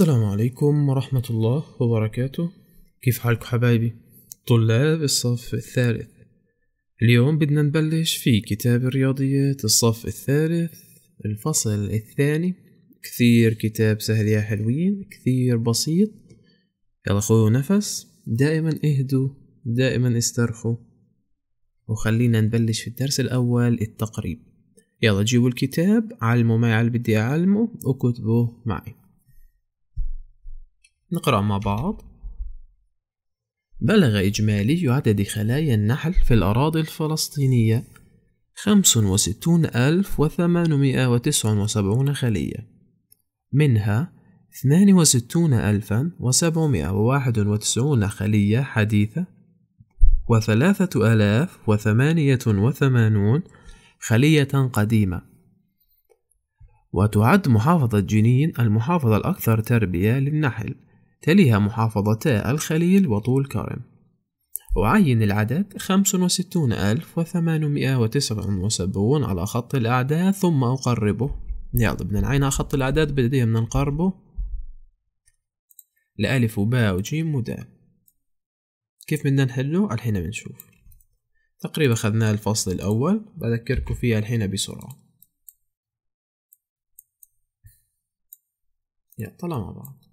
السلام عليكم ورحمة الله وبركاته كيف حالكم حبايبي طلاب الصف الثالث اليوم بدنا نبلش في كتاب الرياضيات الصف الثالث الفصل الثاني كثير كتاب سهل يا حلوين كثير بسيط يلا خذوا نفس دائما اهدوا دائما استرخوا وخلينا نبلش في الدرس الأول التقريب يلا جيبوا الكتاب علموا معي على اللي بدي أعلمه وكتبوا معي نقرأ مع بعض بلغ إجمالي عدد خلايا النحل في الأراضي الفلسطينية خمس وستون ألف وثمانمائة وتسع وسبعون خلية منها اثنان وستون ألفا وسبعمائة وتسعون خلية حديثة وثلاثة 3088 وثمانية وثمانون خلية قديمة وتعد محافظة جنين المحافظة الأكثر تربية للنحل تليها محافظتا الخليل وطول كرم وعين العدد 65879 على خط الأعداد ثم أقربه يلا بدنا نعين على خط الأعداد بدي بدنا نقربه لألف وباء وجيم ودال كيف بدنا نحله الحين بنشوف تقريبا أخذنا الفصل الأول بذكركم فيه الحين بسرعة يلا طلع مع بعض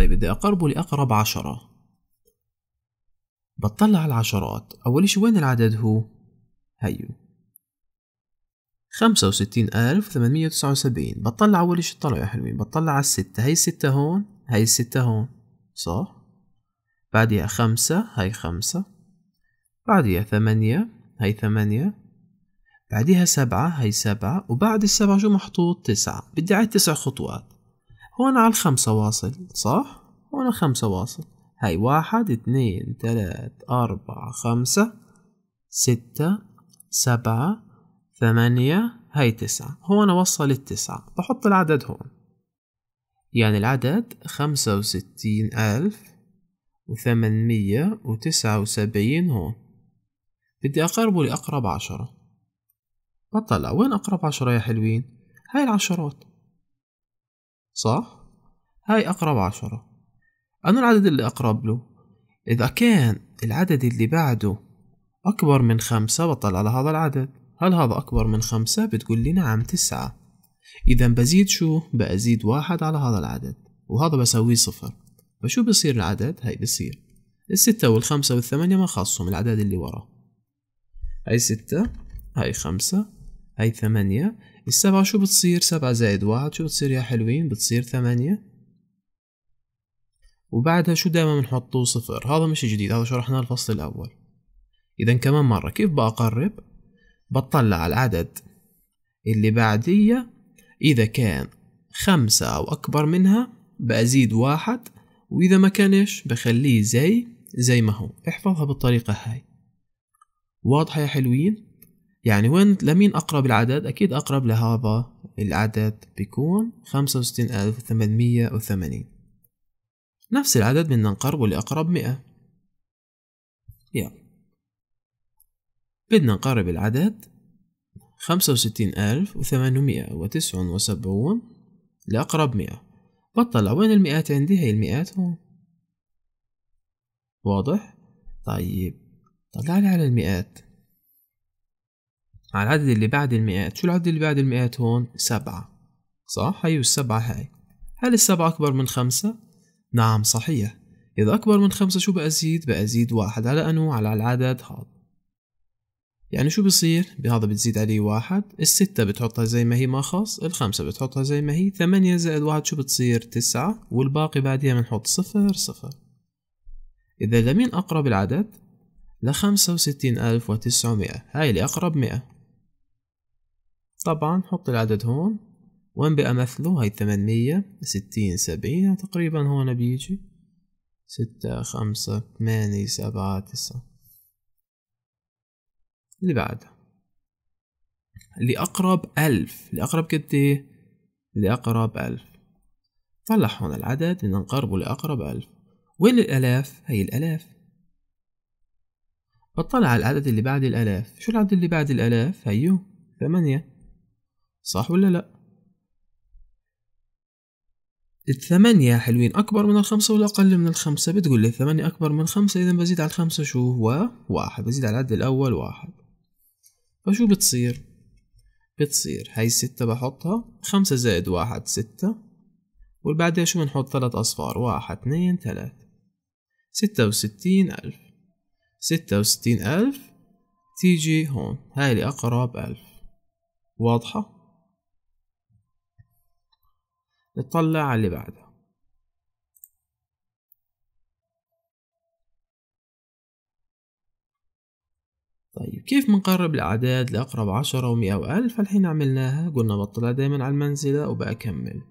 طيب بدي أقربه لأقرب عشرة بطلع على العشرات أول شي وين العدد هو؟ هيو خمسة وستين ألف ثمانمية وتسعة وسبعين بطلع أول شي طلع يا حلوين بطلع على الستة هي الستة هون هي الستة هون صح؟ بعدها خمسة هي خمسة بعدها ثمانية هي ثمانية بعدها سبعة هي سبعة وبعد السبعة شو محطوط تسعة بدي أعد تسع خطوات هون على الخمسة واصل صح هون خمسة واصل هاي واحد اثنين ثلاث أربعة خمسة ستة سبعة ثمانية هاي تسعة هون وصل التسعة بحط العدد هون يعني العدد خمسة وستين ألف وثمانمية وتسعة وسبعين هون بدي أقربه لأقرب عشرة بطلع وين أقرب عشرة يا حلوين هاي العشرات صح؟ هاي أقرب عشرة أنا العدد اللي أقرب له إذا كان العدد اللي بعده أكبر من خمسة بطلع على هذا العدد هل هذا أكبر من خمسة؟ بتقول لي نعم تسعة إذا بزيد شو؟ بزيد واحد على هذا العدد وهذا بسويه صفر فشو بصير العدد؟ هاي بصير الستة والخمسة والثمانية ما خاصهم العدد اللي ورا هاي ستة هاي خمسة هاي ثمانية السبعة شو بتصير سبعة زائد واحد شو بتصير يا حلوين بتصير ثمانية وبعدها شو دايما بنحطه صفر هذا مش جديد هذا شرحناه الفصل الأول إذا كمان مرة كيف بقرب بطلع على العدد اللي بعديه إذا كان خمسة أو أكبر منها بأزيد واحد وإذا ما كانش بخليه زي زي ما هو احفظها بالطريقة هاي واضحة يا حلوين؟ يعني وين لمين أقرب العدد أكيد أقرب لهذا العدد بيكون خمسة وستين ألف وثمانمية وثمانين نفس العدد بدنا نقربه لأقرب مئة يلا بدنا نقرب العدد خمسة وستين ألف وثمانمية وتسعة وسبعون لأقرب مئة بطلع وين المئات عندي هي المئات هون واضح طيب طلع لي على المئات على العدد اللي بعد المئات شو العدد اللي بعد المئات هون سبعة صح هي أيوة، والسبعة هاي هل السبعة أكبر من خمسة؟ نعم صحيح إذا أكبر من خمسة شو بأزيد؟ بأزيد واحد على أنو على العدد هذا يعني شو بصير؟ بهذا بتزيد عليه واحد الستة بتحطها زي ما هي ما خاص الخمسة بتحطها زي ما هي ثمانية زائد واحد شو بتصير؟ تسعة والباقي بعديها بنحط صفر صفر إذا لمين أقرب العدد؟ لخمسة وستين ألف وتسعمائة هاي اللي أقرب مئة طبعا حط العدد هون وين بأمثله هاي ثمانمية ستين سبعين تقريبا هون بيجي ستة خمسة ثمانية سبعة تسعة اللي بعدها اللي أقرب ألف اللي أقرب قد إيه؟ اللي أقرب ألف طلع هون العدد بدنا نقربه لأقرب ألف وين الألاف؟ هي الألاف بطلع على العدد اللي بعد الألاف شو العدد اللي بعد الألاف؟ هيو ثمانية صح ولا لا الثمانية حلوين أكبر من الخمسة ولا أقل من الخمسة بتقول لي الثمانية أكبر من خمسة إذا بزيد على الخمسة شو هو واحد بزيد على العدد الأول واحد فشو بتصير بتصير هاي الستة بحطها خمسة زائد واحد ستة والبعدها شو بنحط ثلاث أصفار واحد اثنين ثلاث ستة وستين ألف ستة وستين ألف تيجي هون هاي اللي أقرب ألف واضحة نطلع على اللي بعدها طيب كيف بنقرب الأعداد لأقرب عشرة ومئة وألف الحين عملناها قلنا بطلها دايما على المنزلة وبأكمل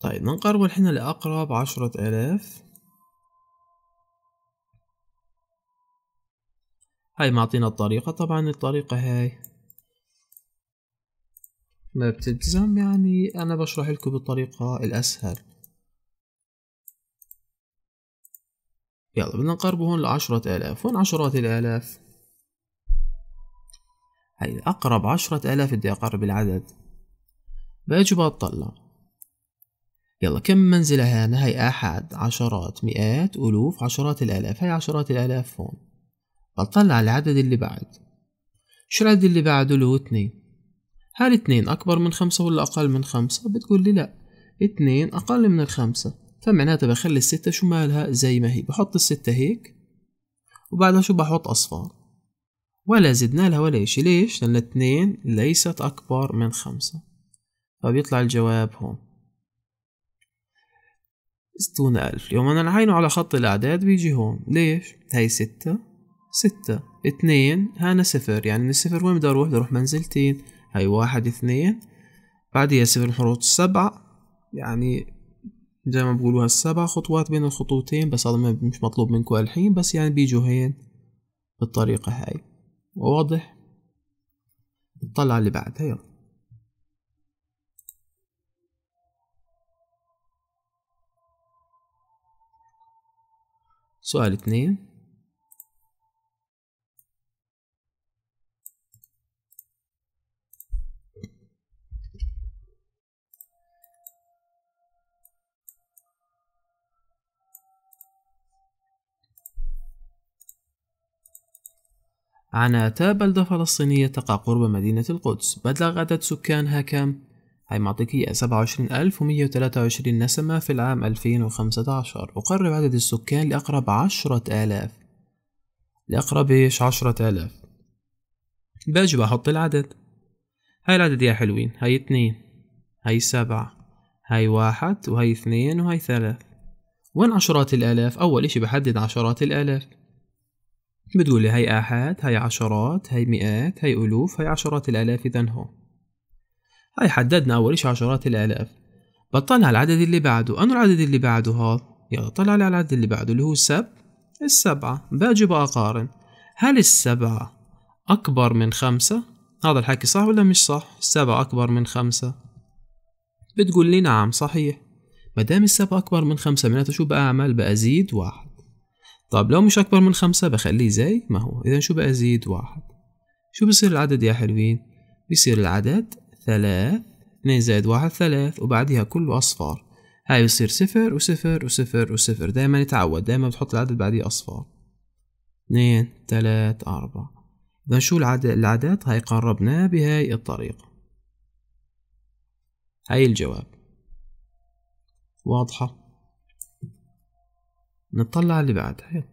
طيب نقرب الحين لأقرب عشرة آلاف هاي معطينا الطريقة طبعا الطريقة هاي ما بتلتزم يعني أنا بشرح لكم بالطريقة الأسهل يلا بدنا نقرب هون لعشرة آلاف وين عشرات الآلاف هاي أقرب عشرة آلاف بدي أقرب العدد باجي بطلع يلا كم منزلة هنا هاي أحد عشرات مئات ألوف عشرات الآلاف هاي عشرات الآلاف هون بطلع العدد اللي بعد شو العدد اللي بعده اللي هو اتنين هل اتنين أكبر من خمسة ولا أقل من خمسة؟ بتقول لي لأ اتنين أقل من الخمسة فمعناتها بخلي الستة شو مالها زي ما هي بحط الستة هيك وبعدها شو بحط أصفار ولا زدنا لها ولا إشي ليش؟ لأن اتنين ليست أكبر من خمسة فبيطلع الجواب هون ستون ألف يوم أنا نعينه على خط الأعداد بيجي هون ليش؟ هاي ستة ستة اتنين هانا صفر يعني الصفر وين بدي أروح؟ بدي أروح منزلتين هاي واحد اثنين بعدها سفر الحروف السبعة يعني زي ما بقولوا هالسبع خطوات بين الخطوتين بس هذا مش مطلوب منكم الحين بس يعني بيجوا هين بالطريقة هاي واضح طلع اللي بعدها يلا سؤال اثنين عناتا بلدة فلسطينية تقع قرب مدينة القدس بلغ عدد سكانها كم؟ هاي معطيك هي 27123 نسمة في العام 2015 أقرب عدد السكان لأقرب عشرة آلاف لأقرب إيش عشرة آلاف باجي بحط العدد هاي العدد يا حلوين هاي اتنين هاي سبعة هاي واحد وهاي اثنين وهاي ثلاث وين عشرات الآلاف؟ أول إشي بحدد عشرات الآلاف بتقولي هاي آحات هاي عشرات هاي مئات هاي ألوف هاي عشرات الآلاف إذا هو هاي حددنا أول إشي عشرات الآلاف بطلع العدد اللي بعده أنو العدد اللي بعده هذا يلا طلع لي على العدد اللي بعده اللي هو سب السبعة باجي بقارن هل السبعة أكبر من خمسة هذا الحكي صح ولا مش صح السبعة أكبر من خمسة بتقول لي نعم صحيح مدام السبعة أكبر من خمسة معناته شو بعمل بأزيد واحد طب لو مش أكبر من خمسة بخليه زي ما هو إذا شو زيد واحد شو بصير العدد يا حلوين بصير العدد ثلاث اثنين زائد واحد ثلاث وبعدها كله أصفار هاي بصير صفر وصفر وصفر وصفر دايما يتعود دايما بتحط العدد بعديه أصفار اثنين ثلاث أربعة إذا شو العدد العدد هاي قربناه بهاي الطريقة هاي الجواب واضحة نطلع اللي بعدها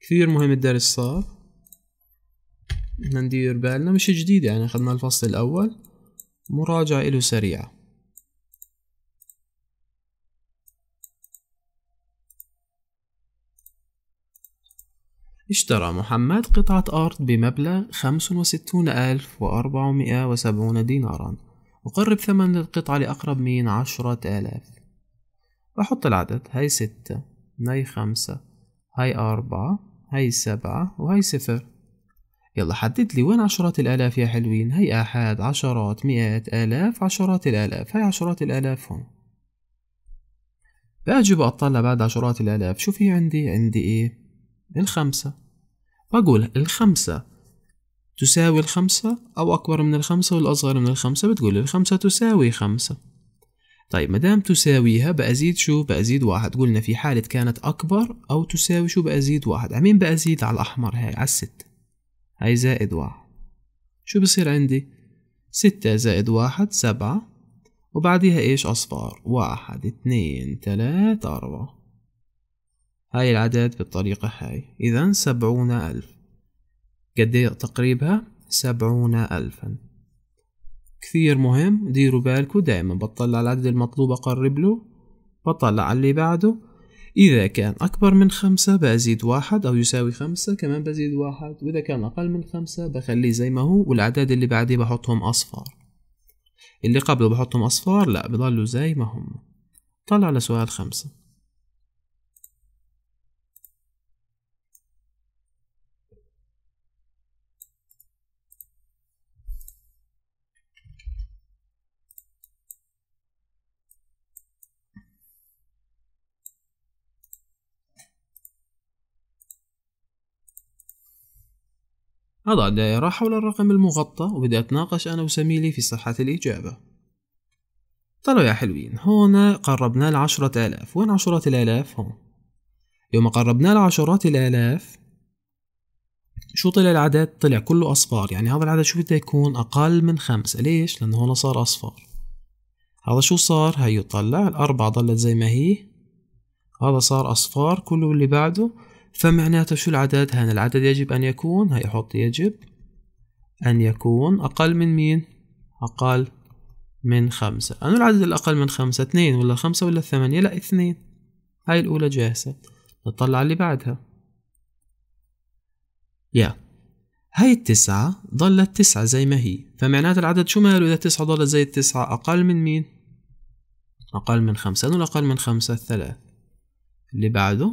كثير مهم الدرس صار ندير بالنا مش جديد يعني أخذنا الفصل الأول مراجعة إله سريعة اشترى محمد قطعة أرض بمبلغ 65470 دينارا وقرب ثمن القطعة لأقرب من عشرة آلاف بحط العدد هاي ستة هاي خمسة هاي أربعة هاي سبعة وهاي صفر يلا حدد لي وين عشرات الآلاف يا حلوين هاي آحاد عشرات مئات آلاف عشرات الآلاف هاي عشرات الآلاف هون باجي بطلع بعد عشرات الآلاف شو في عندي عندي إيه الخمسة بقول الخمسة تساوي الخمسة أو أكبر من الخمسة والأصغر من الخمسة بتقول الخمسة تساوي خمسة طيب مدام تساويها بأزيد شو بأزيد واحد قلنا في حالة كانت أكبر أو تساوي شو بأزيد واحد عمين بأزيد على الأحمر هاي على الست هاي زائد واحد شو بصير عندي ستة زائد واحد سبعة وبعديها إيش أصفار واحد اتنين تلاتة أربعة هاي العدد بالطريقة هاي إذا سبعون ألف قد إيه تقريبها سبعون ألفا كثير مهم ديروا بالكم دائما بطلع العدد المطلوب أقرب له بطلع اللي بعده إذا كان أكبر من خمسة بزيد واحد أو يساوي خمسة كمان بزيد واحد وإذا كان أقل من خمسة بخليه زي ما هو والأعداد اللي بعديه بحطهم أصفار اللي قبله بحطهم أصفار لا بضلوا زي ما هم طلع لسؤال خمسة أضع الدائرة حول الرقم المغطى وبدأ أتناقش أنا وزميلي في صحة الإجابة طلعوا يا حلوين هنا قربنا لعشرة آلاف وين عشرات الآلاف هون يوم قربنا لعشرات الآلاف شو طلع العدد طلع كله أصفار يعني هذا العدد شو بده يكون أقل من خمسة ليش لأنه هنا صار أصفار هذا شو صار هاي طلع الأربعة ضلت زي ما هي هذا صار أصفار كله اللي بعده فمعناته شو العدد هان العدد يجب أن يكون هاي أحط يجب أن يكون أقل من مين أقل من خمسة أنا العدد الأقل من خمسة اثنين ولا خمسة ولا ثمانية لا اثنين هاي الأولى جاهزة نطلع اللي بعدها يا هاي التسعة ظلت تسعة زي ما هي فمعناته العدد شو ماله إذا تسعة ظلت زي التسعة أقل من مين أقل من خمسة أنا الأقل من خمسة ثلاثة اللي بعده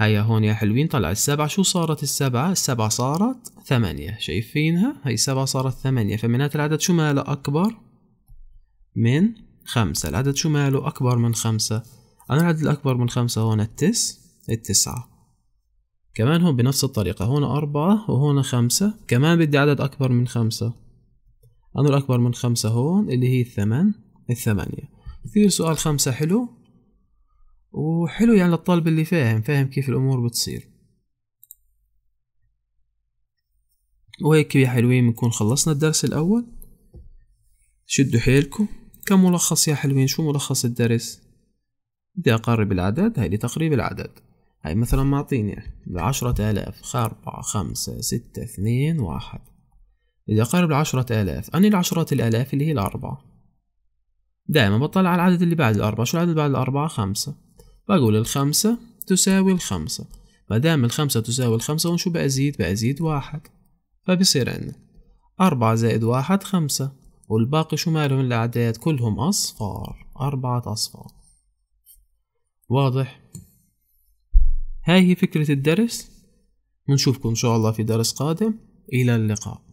هيا هون يا حلوين طلع السبعة شو صارت السبعة السبعة صارت ثمانية شايفينها هي السبعة صارت ثمانية فمنات العدد شو ماله أكبر من خمسة العدد شو ماله أكبر من خمسة أنا العدد الأكبر من خمسة هون التس التسعة كمان هون بنفس الطريقة هون أربعة وهون خمسة كمان بدي عدد أكبر من خمسة أنا الأكبر من خمسة هون اللي هي الثمن الثمانية كثير سؤال خمسة حلو وحلو يعني للطالب اللي فاهم فاهم كيف الأمور بتصير وهيك يا حلوين بنكون خلصنا الدرس الأول شدوا حيلكم كم ملخص يا حلوين شو ملخص الدرس بدي أقرب العدد هاي لتقريب العدد هاي مثلا معطيني عشرة آلاف أربعة خمسة ستة اثنين واحد بدي أقرب العشرة آلاف أني العشرة الآلاف اللي هي الأربعة دائما بطلع على العدد اللي بعد الأربعة شو العدد بعد الأربعة خمسة بقول الخمسة تساوي الخمسة ما دام الخمسة تساوي الخمسة وشو بأزيد بأزيد واحد فبصير عندنا أربعة زائد واحد خمسة والباقي شو مالهم الأعداد كلهم أصفار أربعة أصفار واضح هاي هي فكرة الدرس نشوفكم إن شاء الله في درس قادم إلى اللقاء